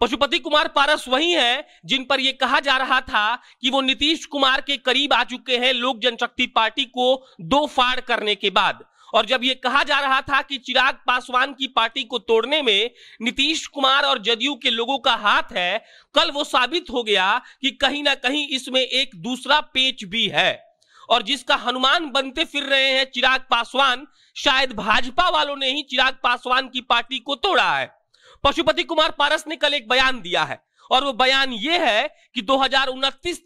पशुपति कुमार पारस वही हैं जिन पर यह कहा जा रहा था कि वो नीतीश कुमार के करीब आ चुके हैं लोक जनशक्ति पार्टी को दो फाड़ करने के बाद और जब ये कहा जा रहा था कि चिराग पासवान की पार्टी को तोड़ने में नीतीश कुमार और जदयू के लोगों का हाथ है कल वो साबित हो गया कि कहीं ना कहीं इसमें एक दूसरा पेच भी है और जिसका हनुमान बनते फिर रहे हैं चिराग पासवान शायद भाजपा वालों ने ही चिराग पासवान की पार्टी को तोड़ा है पशुपति कुमार पारस ने कल एक बयान दिया है और वो बयान ये है कि दो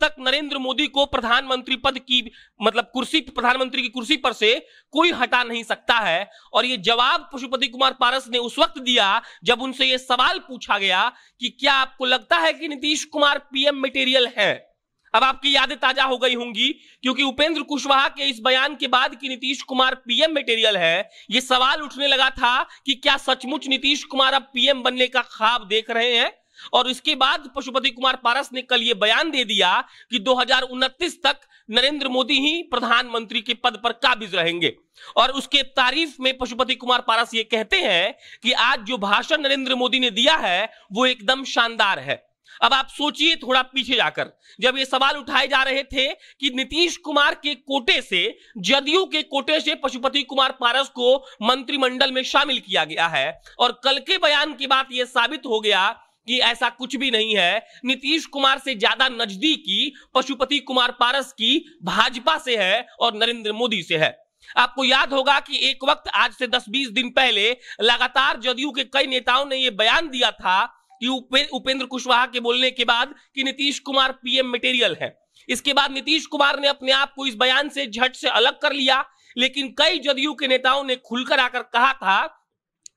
तक नरेंद्र मोदी को प्रधानमंत्री पद की मतलब कुर्सी प्रधानमंत्री की कुर्सी पर से कोई हटा नहीं सकता है और ये जवाब पशुपति कुमार पारस ने उस वक्त दिया जब उनसे ये सवाल पूछा गया कि क्या आपको लगता है कि नीतीश कुमार पीएम मटेरियल है अब आपकी यादें ताजा हो गई होंगी क्योंकि उपेंद्र कुशवाहा के इस बयान के बाद कि नीतीश कुमार पीएम मटेरियल है ये सवाल उठने लगा था कि क्या सचमुच नीतीश कुमार अब पीएम बनने का ख्वाब देख रहे हैं और इसके बाद पशुपति कुमार पारस ने कल ये बयान दे दिया कि दो तक नरेंद्र मोदी ही प्रधानमंत्री के पद पर काबिज रहेंगे और उसके तारीफ में पशुपति कुमार पारस ये कहते हैं कि आज जो भाषण नरेंद्र मोदी ने दिया है वो एकदम शानदार है अब आप सोचिए थोड़ा पीछे जाकर जब ये सवाल उठाए जा रहे थे कि नीतीश कुमार के कोटे से जदयू के कोटे से पशुपति कुमार पारस को मंत्रिमंडल में शामिल किया गया है और कल के बयान के बाद यह साबित हो गया कि ऐसा कुछ भी नहीं है नीतीश कुमार से ज्यादा नजदीकी पशुपति कुमार पारस की भाजपा से है और नरेंद्र मोदी से है आपको याद होगा कि एक वक्त आज से 10-20 दिन पहले लगातार जदयू के कई नेताओं ने यह बयान दिया था कि उपे, उपेंद्र कुशवाहा के बोलने के बाद कि नीतीश कुमार पीएम मटेरियल है इसके बाद नीतीश कुमार ने अपने आप को इस बयान से झट से अलग कर लिया लेकिन कई जदयू के नेताओं ने खुलकर आकर कहा था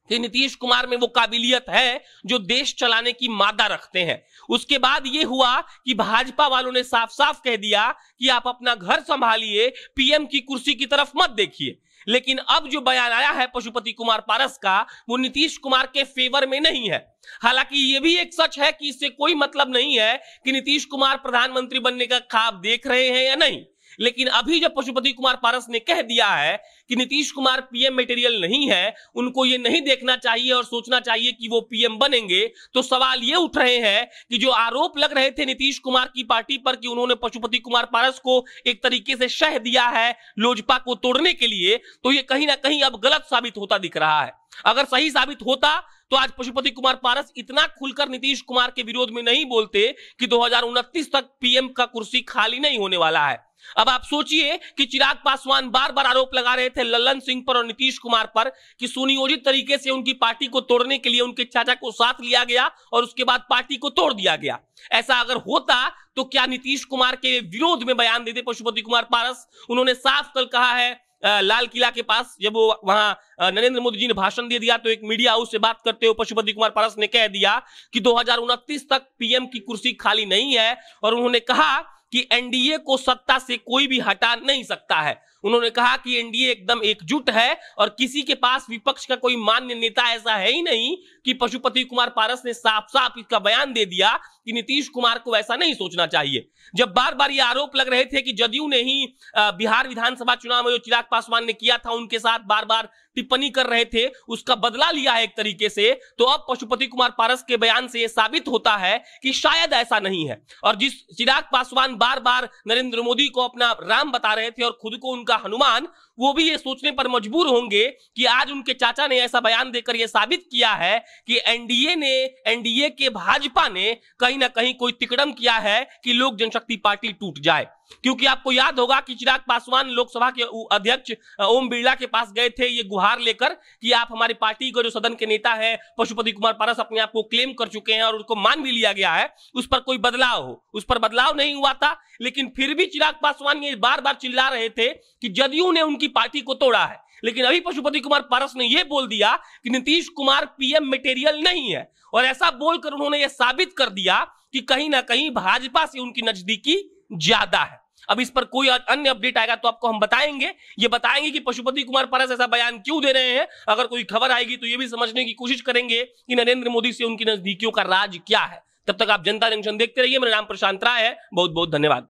कि नीतीश कुमार में वो काबिलियत है जो देश चलाने की मादा रखते हैं उसके बाद ये हुआ कि भाजपा वालों ने साफ साफ कह दिया कि आप अपना घर संभालिए पीएम की कुर्सी की तरफ मत देखिए लेकिन अब जो बयान आया है पशुपति कुमार पारस का वो नीतीश कुमार के फेवर में नहीं है हालांकि ये भी एक सच है कि इससे कोई मतलब नहीं है कि नीतीश कुमार प्रधानमंत्री बनने का खाब देख रहे हैं या नहीं लेकिन अभी जब पशुपति कुमार पारस ने कह दिया है कि नीतीश कुमार पीएम मटेरियल नहीं है उनको ये नहीं देखना चाहिए और सोचना चाहिए कि वो पीएम बनेंगे तो सवाल ये उठ रहे हैं कि जो आरोप लग रहे थे नीतीश कुमार की पार्टी पर कि उन्होंने पशुपति कुमार पारस को एक तरीके से शह दिया है लोजपा को तोड़ने के लिए तो ये कहीं ना कहीं अब गलत साबित होता दिख रहा है अगर सही साबित होता तो आज पशुपति कुमार पारस इतना खुलकर नीतीश कुमार के विरोध में नहीं बोलते कि दो तक पीएम का कुर्सी खाली नहीं होने वाला है अब आप सोचिए कि चिराग पासवान बार बार आरोप लगा रहे थे ललन सिंह पर और नीतीश कुमार पर कि सुनियोजित तरीके से उनकी पार्टी को तोड़ने के लिए उनके चाचा को साथ लिया गया और उसके बाद पार्टी को तोड़ दिया गया ऐसा अगर होता तो क्या नीतीश कुमार के विरोध में बयान देते पशुपति कुमार पारस उन्होंने साफ कल कहा है लाल किला के पास जब वो वहां नरेंद्र मोदी जी ने भाषण दे दिया तो एक मीडिया हाउस से बात करते हुए पशुपति कुमार पारस ने कह दिया कि दो तक पीएम की कुर्सी खाली नहीं है और उन्होंने कहा कि एनडीए को सत्ता से कोई भी हटा नहीं सकता है उन्होंने कहा कि एनडीए एकदम एकजुट है और किसी के पास विपक्ष का कोई मान्य नेता ऐसा है ही नहीं कि पशुपति कुमार पारस ने साफ साफ इसका बयान दे दिया कि नीतीश कुमार को ऐसा नहीं सोचना चाहिए जब बार बार ये आरोप लग रहे थे कि जदयू ने ही बिहार विधानसभा चुनाव में जो चिराग पासवान ने किया था उनके साथ बार बार टिप्पणी कर रहे थे उसका बदला लिया है एक तरीके से तो अब पशुपति कुमार पारस के बयान से यह साबित होता है कि शायद ऐसा नहीं है और जिस चिराग पासवान बार बार नरेंद्र मोदी को अपना राम बता रहे थे और खुद को उनका उनका हनुमान वो भी ये सोचने पर मजबूर होंगे कि आज उनके चाचा ने ऐसा बयान देकर यह साबित किया है कि एनडीए ने एनडीए के भाजपा ने कहीं ना कहीं कोई तिकड़म किया है कि लोक जनशक्ति पार्टी टूट जाए क्योंकि आपको याद होगा कि चिराग पासवान लोकसभा के अध्यक्ष ओम बिरला के पास गए थे ये गुहार लेकर कि आप हमारी पार्टी का जो सदन के नेता है पशुपति कुमार पारस अपने आप को क्लेम कर चुके हैं और उनको मान भी लिया गया है उस पर कोई बदलाव हो उस पर बदलाव नहीं हुआ था लेकिन फिर भी चिराग पासवान ये बार बार चिल्ला रहे थे कि जदयू ने उनकी की पार्टी को तोड़ा है लेकिन अभी पशुपति कुमार पारस ने यह बोल दिया कि नीतीश कुमार पीएम मटेरियल नहीं है और ऐसा बोलकर उन्होंने यह साबित कर दिया कि कहीं ना कहीं भाजपा से उनकी नजदीकी ज्यादा है अब इस पर कोई अन्य अपडेट आएगा तो आपको हम बताएंगे ये बताएंगे कि पशुपति कुमार पारस ऐसा बयान क्यों दे रहे हैं अगर कोई खबर आएगी तो ये भी समझने की कोशिश करेंगे कि नरेंद्र मोदी से उनकी नजदीकियों का राज क्या है तब तक आप जनता जंक्शन देखते रहिए मेरा नाम प्रशांत राय है बहुत बहुत धन्यवाद